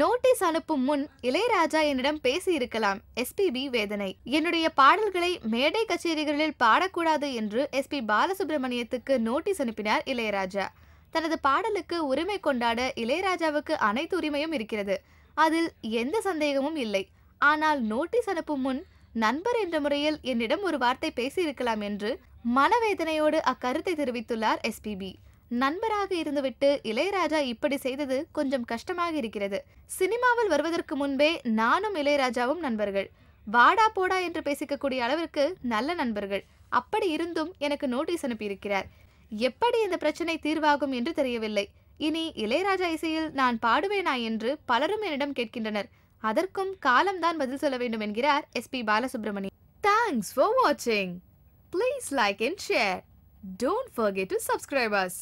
notice அனுப்பும் முன் இளையராஜா என்னிடம் பேசியிருக்கலாம் எஸ்பிபி வேதனை என்னுடைய பாடல்களை மேடை கச்சேரிகளில் பாடக்கூடாது என்று எஸ்பி பாலசுப்ரமணியத்துக்கு நோட்டீஸ் அனுப்பினார் இளையராஜா தனது பாடலுக்கு உரிமை கொண்டாட இளையராஜாவுக்கு அனைத்து உரிமையும் இருக்கிறது அதில் எந்த சந்தேகமும் இல்லை ஆனால் நோட்டீஸ் அனுப்பும் முன் நண்பர் என்ற முறையில் என்னிடம் ஒரு வார்த்தை பேசியிருக்கலாம் என்று மனவேதனையோடு அக்கருத்தை தெரிவித்துள்ளார் எஸ்பிபி நண்பராக இருந்துவிட்டு இளையராஜா இப்படி செய்தது கொஞ்சம் கஷ்டமாக இருக்கிறது சினிமாவில் வருவதற்கு முன்பே நானும் இளையராஜாவும் நண்பர்கள் வாடா போடா என்று பேசிக்கக்கூடிய அளவிற்கு நல்ல நண்பர்கள் அப்படி இருந்தும் எனக்கு நோட்டீஸ் அனுப்பியிருக்கிறார் எப்படி இந்த பிரச்சனை தீர்வாகும் என்று தெரியவில்லை இனி இளையராஜா இசையில் நான் பாடுவேனா என்று பலரும் என்னிடம் கேட்கின்றனர் அதற்கும் காலம்தான் பதில் சொல்ல வேண்டும் என்கிறார் எஸ்பி பாலசுப்ரமணி தேங்க்ஸ் ஃபார் வாட்சிங் please like and share don't forget to subscribers